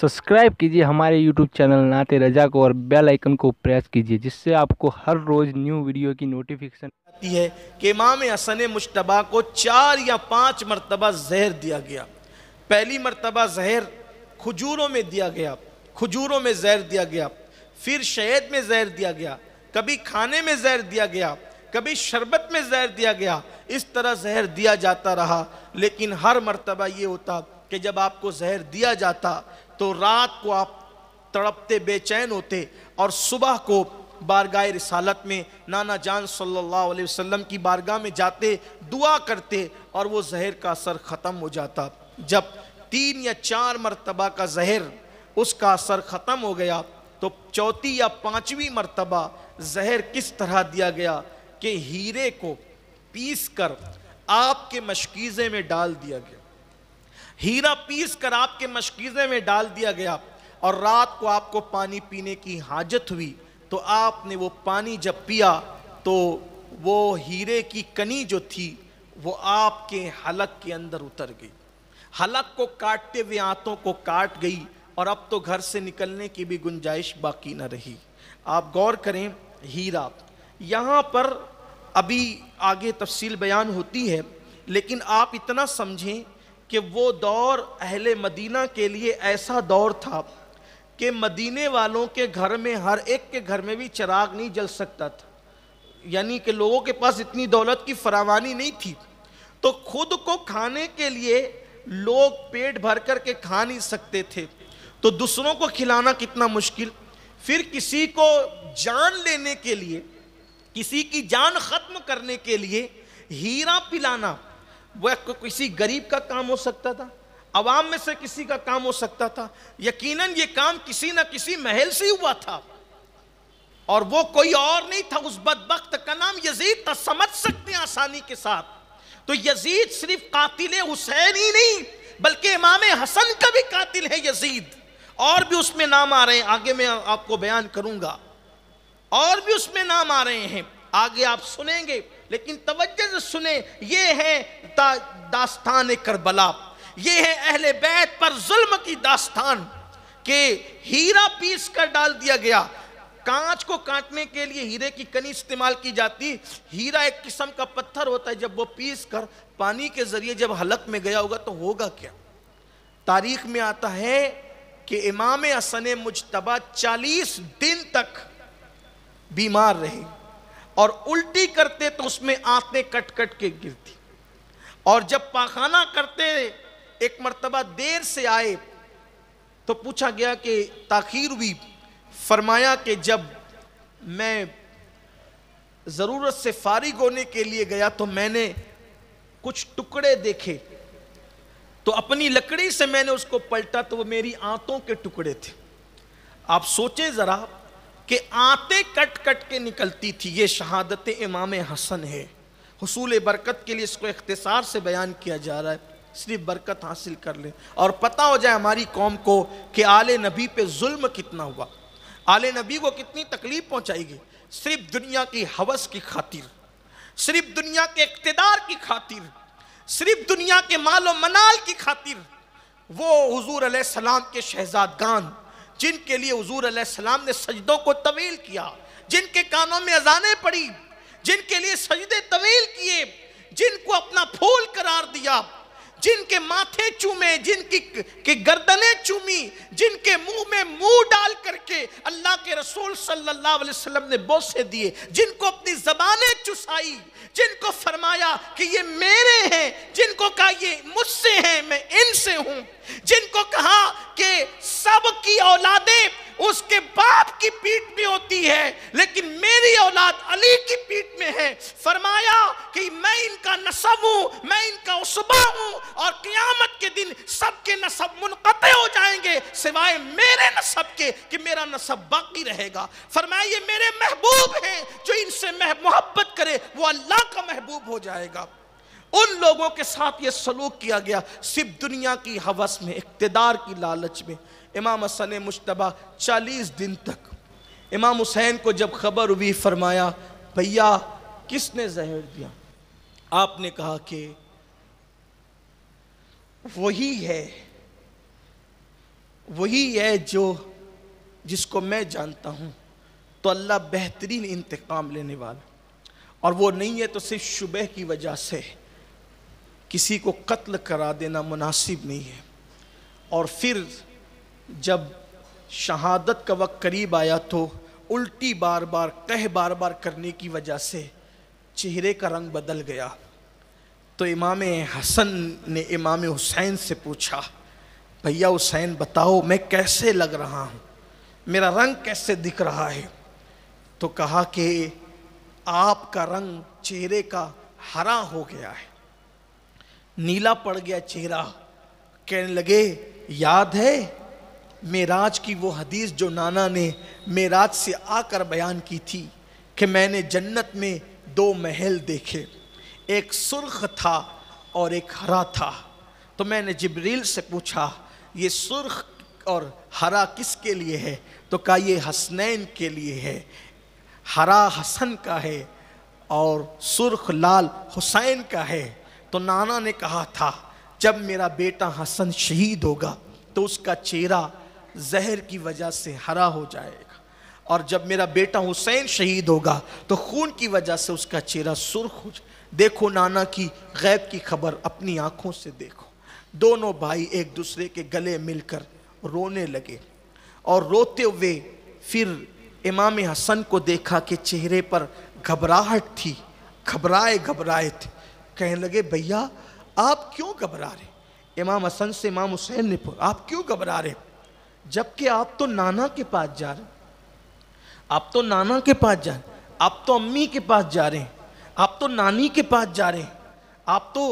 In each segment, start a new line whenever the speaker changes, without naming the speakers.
subscribe कीजिए हमारे YouTube channel नाते रजा को और बेल आइकन को प्रेस कीजिए जिससे आपको हर रोज़ न्यू वीडियो की नोटिफिकेशन आती है कि इमाम हसन मुशतबा को चार या पाँच मरतबा जहर दिया गया पहली मरतबा जहर खजूरों में दिया गया खजूरों में जहर दिया गया फिर शहद में जहर दिया गया कभी खाने में जहर दिया गया कभी शरबत में जहर दिया गया इस तरह जहर दिया जाता रहा लेकिन हर मरतबा ये होता कि जब आपको जहर दिया जाता तो रात को आप तड़पते बेचैन होते और सुबह को बारगाह रिसालत में नाना जान सल्लल्लाहु अलैहि वसल्लम की बारगाह में जाते दुआ करते और वो जहर का असर ख़त्म हो जाता जब तीन या चार मरतबा का जहर उसका असर ख़त्म हो गया तो चौथी या पाँचवीं मरतबा जहर किस तरह दिया गया कि हीरे को पीस कर आपके मशकीज़े में डाल दिया गया हीरा पीस कर आपके मशकीजे में डाल दिया गया और रात को आपको पानी पीने की हाजत हुई तो आपने वो पानी जब पिया तो वो हीरे की कनी जो थी वो आपके हलक के अंदर उतर गई हलक को काटते हुए आंतों को काट गई और अब तो घर से निकलने की भी गुंजाइश बाकी न रही आप गौर करें हीरा यहाँ पर अभी आगे तफसील बयान होती है लेकिन आप इतना समझें कि वो दौर अहले मदीना के लिए ऐसा दौर था कि मदीने वालों के घर में हर एक के घर में भी चिराग नहीं जल सकता था यानी कि लोगों के पास इतनी दौलत की फरावानी नहीं थी तो खुद को खाने के लिए लोग पेट भर कर के खा नहीं सकते थे तो दूसरों को खिलाना कितना मुश्किल फिर किसी को जान लेने के लिए किसी की जान खत्म करने के लिए हीरा पिलाना वह किसी गरीब का काम हो सकता था अवाम में से किसी का काम हो सकता था यकीनन ये काम किसी ना किसी महल से हुआ था और वो कोई और नहीं था उस बदबख्त का नाम यजीद था समझ सकते हैं आसानी के साथ तो यजीद सिर्फ कातिल हुसैन ही नहीं बल्कि इमाम हसन का भी कातिल है यजीद और भी उसमें नाम आ रहे हैं आगे मैं आपको बयान करूंगा और भी उसमें नाम आ रहे हैं आगे आप सुनेंगे लेकिन तवज्जो से सुने ये है दा, दास्तान करबला ये है अहले बैत पर जुल्म की दास्तान के हीरा पीस कर डाल दिया गया कांच को काटने के लिए हीरे की कनी इस्तेमाल की जाती हीरा एक किस्म का पत्थर होता है जब वो पीस कर पानी के जरिए जब हलक में गया होगा तो होगा क्या तारीख में आता है कि इमाम असन मुशतबा चालीस दिन तक बीमार रहे और उल्टी करते तो उसमें आंतें कट कट के गिरती और जब पाखाना करते एक मरतबा देर से आए तो पूछा गया कि ताखीर भी फरमाया कि जब मैं ज़रूरत से फारिग होने के लिए गया तो मैंने कुछ टुकड़े देखे तो अपनी लकड़ी से मैंने उसको पलटा तो वो मेरी आंतों के टुकड़े थे आप सोचें ज़रा कि आते कट कट के निकलती थी ये शहादत इमाम हसन है हसूल बरकत के लिए इसको इख्तसार से बयान किया जा रहा है सिर्फ बरकत हासिल कर ले और पता हो जाए हमारी कौम को कि आले नबी पे जुल्म कितना हुआ आले नबी को कितनी तकलीफ पहुंचाई गई सिर्फ दुनिया की हवस की खातिर सिर्फ दुनिया के इकतदार की खातिर सिर्फ दुनिया के मालो मनाल की खातिर वो हजूर सलाम के शहजादगान जिनके लिए हजूर आसमाम ने सजदों को तवील किया जिनके कानों में अजाने पड़ी जिनके लिए सजदे तवील किए जिनको अपना फूल करार दिया जिनके माथे चूमे जिनकी की गर्दने चूमी जिनके मुंह में मुंह डाल करके अल्लाह के रसूल सल्लल्लाहु अलैहि वसल्लम ने बोसे दिए जिनको अपनी जबाने चुसाई जिनको फरमाया कि ये मेरे हैं जिनको कहा ये मुझसे हैं मैं इनसे हूँ जिनको कहा कि याकूब की औलादें उसके बाप की पीठ में होती है लेकिन मेरी औलाद अली की पीठ में है फरमाया कि मैं इनका नसब हूं मैं इनका उसबा हूं और क़ियामत के दिन सबके नसब मुनक़त हो जाएंगे सिवाय मेरे नसब के कि मेरा नसब बाकी रहेगा फरमाया ये मेरे महबूब हैं जो इनसे मोहब्बत करे वो अल्लाह का महबूब हो जाएगा उन लोगों के साथ ये सलूक किया गया सिर्फ दुनिया की हवस में इकतदार की लालच में इमाम हसन मुशतबा चालीस दिन तक इमाम हुसैन को जब खबर हुई फरमाया भैया किसने जहर दिया आपने कहा कि वही है वही है जो जिसको मैं जानता हूँ तो अल्लाह बेहतरीन इंतकाम लेने वाला और वो नहीं है तो सिर्फ शुबह की वजह से है किसी को कत्ल करा देना मुनासिब नहीं है और फिर जब शहादत का वक्त करीब आया तो उल्टी बार बार कह बार बार करने की वजह से चेहरे का रंग बदल गया तो इमाम हसन ने इमाम हुसैन से पूछा भैया हुसैन बताओ मैं कैसे लग रहा हूँ मेरा रंग कैसे दिख रहा है तो कहा कि आपका रंग चेहरे का हरा हो गया है नीला पड़ गया चेहरा कहने लगे याद है मेराज की वो हदीस जो नाना ने मेराज से आकर बयान की थी कि मैंने जन्नत में दो महल देखे एक सुर्ख था और एक हरा था तो मैंने जबरील से पूछा ये सुर्ख और हरा किसके लिए है तो कहा ये हसनैन के लिए है हरा हसन का है और सुर्ख लाल हुसैन का है तो नाना ने कहा था जब मेरा बेटा हसन शहीद होगा तो उसका चेहरा जहर की वजह से हरा हो जाएगा और जब मेरा बेटा हुसैन शहीद होगा तो खून की वजह से उसका चेहरा सुर्ख हो देखो नाना की गैब की खबर अपनी आंखों से देखो दोनों भाई एक दूसरे के गले मिलकर रोने लगे और रोते हुए फिर इमाम हसन को देखा कि चेहरे पर घबराहट थी घबराए घबराए थे कहने लगे भैया आप क्यों घबरा रहे इमाम हसन से इमाम हुसैन ने पूछा आप क्यों घबरा रहे जबकि आप तो नाना के पास जा रहे आप तो नाना के पास जा रहे आप तो अम्मी के पास जा रहे हैं आप तो नानी के पास जा रहे हैं आप तो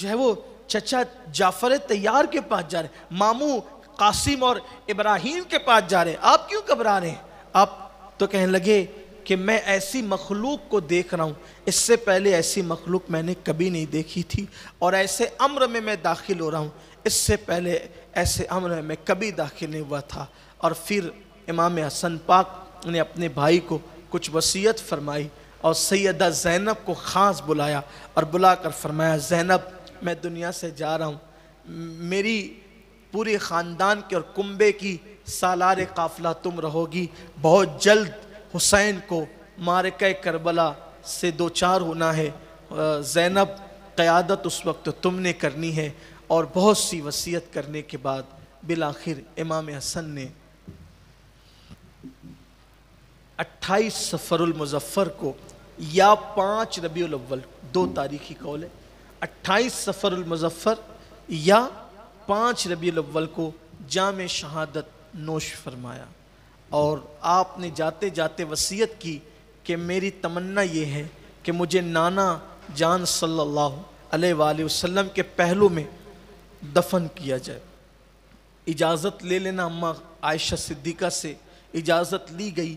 जो है वो चचा जाफर तैयार के पास जा रहे हैं मामू कासिम और इब्राहिम के पास जा रहे हैं आप क्यों घबरा रहे हैं आप तो कहने लगे कि मैं ऐसी मखलूक को देख रहा हूँ इससे पहले ऐसी मखलूक मैंने कभी नहीं देखी थी और ऐसे अम्र में मैं दाखिल हो रहा हूँ इससे पहले ऐसे अम्र में मैं कभी दाखिल नहीं हुआ था और फिर इमाम हसन पाक ने अपने भाई को कुछ वसीयत फरमाई और सैदा जैनब को ख़ास बुलाया और बुला कर फरमाया जैनब मैं दुनिया से जा रहा हूँ मेरी पूरे ख़ानदान के और कुंबे की सालार काफिला तुम रहोगी बहुत जल्द हुसैन को मारक करबला से दो चार होना है जैनब क़्यादत उस वक्त तुमने करनी है और बहुत सी वसीयत करने के बाद बिल आखिर इमाम हसन ने 28 सफ़रुल मुजफ़्फ़र को या पाँच रबी अव्वल दो तारीखी कौल है अट्ठाईस सफ़रुल मुजफ़्फ़र या पाँच रबी अव्वल को जाम शहादत नोश फरमाया और आपने जाते जाते वसीयत की कि मेरी तमन्ना ये है कि मुझे नाना जान सल्लल्लाहु अलैहि वसल्लम के पहलू में दफन किया जाए इजाज़त ले लेना अम्मा आयशा सिद्दीका से इजाज़त ली गई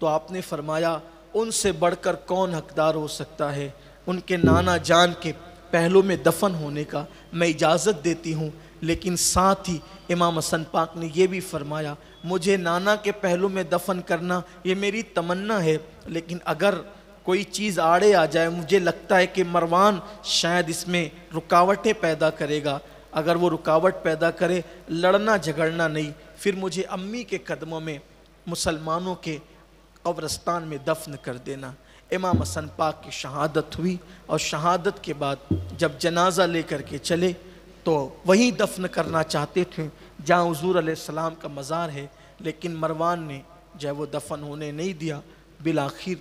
तो आपने फरमाया उनसे बढ़कर कौन हकदार हो सकता है उनके नाना जान के पहलों में दफन होने का मैं इजाज़त देती हूँ लेकिन साथ ही इमाम हसन पाक ने यह भी फरमाया मुझे नाना के पहलू में दफन करना ये मेरी तमन्ना है लेकिन अगर कोई चीज़ आड़े आ जाए मुझे लगता है कि मरवान शायद इसमें रुकावटें पैदा करेगा अगर वो रुकावट पैदा करे लड़ना झगड़ना नहीं फिर मुझे अम्मी के कदमों में मुसलमानों के कब्रस्तान में दफन कर देना इमाम हसन पाक की शहादत हुई और शहादत के बाद जब जनाजा लेकर के चले तो वहीं दफन करना चाहते थे जहाँ हजूर सलाम का मज़ार है लेकिन मरवान ने जो है वो दफन होने नहीं दिया बिलाखिर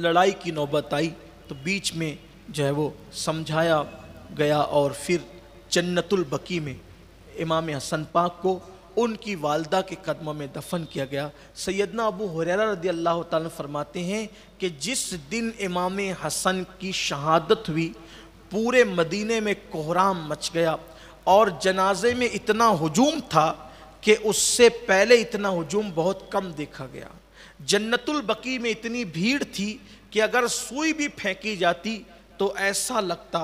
लड़ाई की नौबत आई तो बीच में जो है वो समझाया गया और फिर जन्नतुल बकी में इमाम हसन पाक को उनकी वालदा के कदमों में दफन किया गया सैदना अबू हुररा रदी अल्लाह फरमाते हैं कि जिस दिन इमाम हसन की शहादत हुई पूरे मदीने में कोहराम मच गया और जनाजे में इतना हजूम था कि उससे पहले इतना हजूम बहुत कम देखा गया जन्नतुलबकी में इतनी भीड़ थी कि अगर सुई भी फेंकी जाती तो ऐसा लगता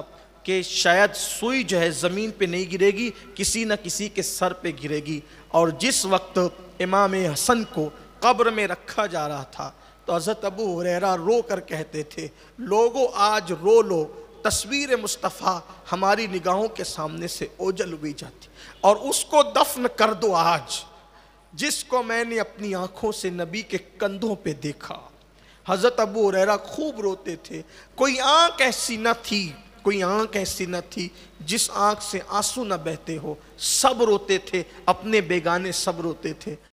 कि शायद सुई जो है ज़मीन पे नहीं गिरेगी किसी न किसी के सर पे गिरेगी और जिस वक्त इमाम हसन को कब्र में रखा जा रहा था तो हज़रत अबू हुररा रो कर कहते थे लोगों आज रो लो तस्वीर मुस्तफ़ा हमारी निगाहों के सामने से ओझल हुई जाती और उसको दफन कर दो आज जिसको मैंने अपनी आँखों से नबी के कंधों पर देखा हज़रत अबू हुररा खूब रोते थे कोई आँख ऐसी न थी कोई आंख ऐसी न थी जिस आंख से आंसू न बहते हो सब रोते थे अपने बेगाने सब रोते थे